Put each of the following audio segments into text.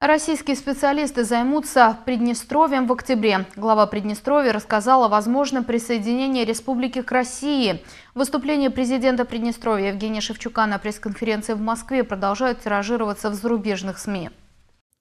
Российские специалисты займутся Приднестровьем в октябре. Глава Приднестровья рассказала о возможном присоединении республики к России. Выступление президента Приднестровья Евгения Шевчука на пресс-конференции в Москве продолжают тиражироваться в зарубежных СМИ.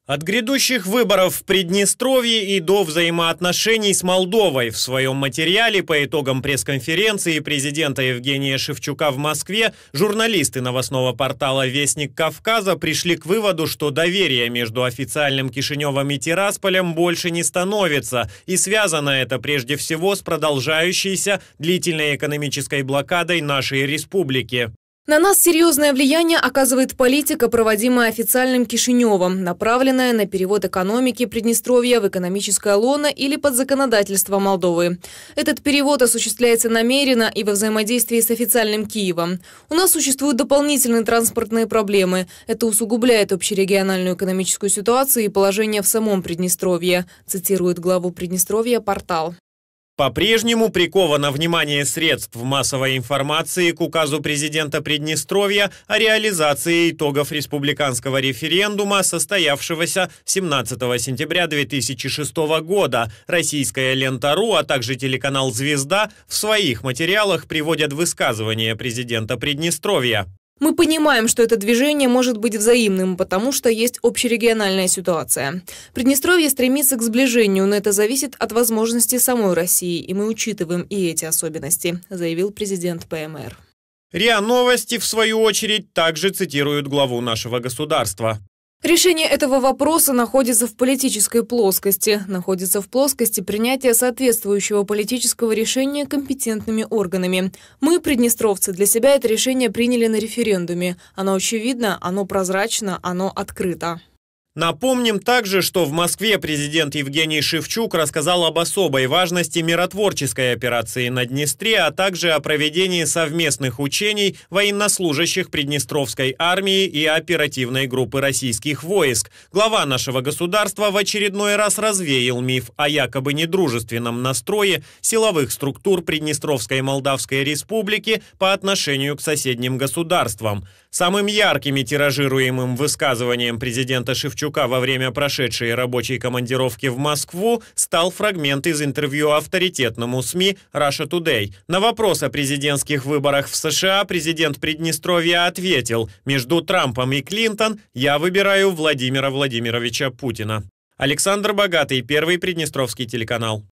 От грядущих выборов в Приднестровье и до взаимоотношений с Молдовой в своем материале по итогам пресс-конференции президента Евгения Шевчука в Москве журналисты новостного портала «Вестник Кавказа» пришли к выводу, что доверие между официальным Кишиневым и Тирасполем больше не становится, и связано это прежде всего с продолжающейся длительной экономической блокадой нашей республики. На нас серьезное влияние оказывает политика, проводимая официальным Кишиневым, направленная на перевод экономики Приднестровья в экономическое лоно или под законодательство Молдовы. Этот перевод осуществляется намеренно и во взаимодействии с официальным Киевом. У нас существуют дополнительные транспортные проблемы. Это усугубляет общерегиональную экономическую ситуацию и положение в самом Приднестровье, цитирует главу Приднестровья портал. По-прежнему приковано внимание средств массовой информации к указу президента Приднестровья о реализации итогов республиканского референдума, состоявшегося 17 сентября 2006 года. Российская лента лента.ру, а также телеканал «Звезда» в своих материалах приводят высказывания президента Приднестровья. Мы понимаем, что это движение может быть взаимным, потому что есть общерегиональная ситуация. Приднестровье стремится к сближению, но это зависит от возможности самой России, и мы учитываем и эти особенности, заявил президент ПМР. РИА Новости, в свою очередь, также цитируют главу нашего государства. Решение этого вопроса находится в политической плоскости. Находится в плоскости принятия соответствующего политического решения компетентными органами. Мы, приднестровцы, для себя это решение приняли на референдуме. Оно очевидно, оно прозрачно, оно открыто. Напомним также, что в Москве президент Евгений Шевчук рассказал об особой важности миротворческой операции на Днестре, а также о проведении совместных учений военнослужащих Приднестровской армии и оперативной группы российских войск. Глава нашего государства в очередной раз развеял миф о якобы недружественном настрое силовых структур Приднестровской Молдавской Республики по отношению к соседним государствам. Самым ярким и тиражируемым высказыванием президента Шевчука Грищука во время прошедшей рабочей командировки в Москву стал фрагмент из интервью авторитетному СМИ Russia Today. На вопрос о президентских выборах в США президент Приднестровья ответил «Между Трампом и Клинтон я выбираю Владимира Владимировича Путина». Александр Богатый, Первый Приднестровский телеканал.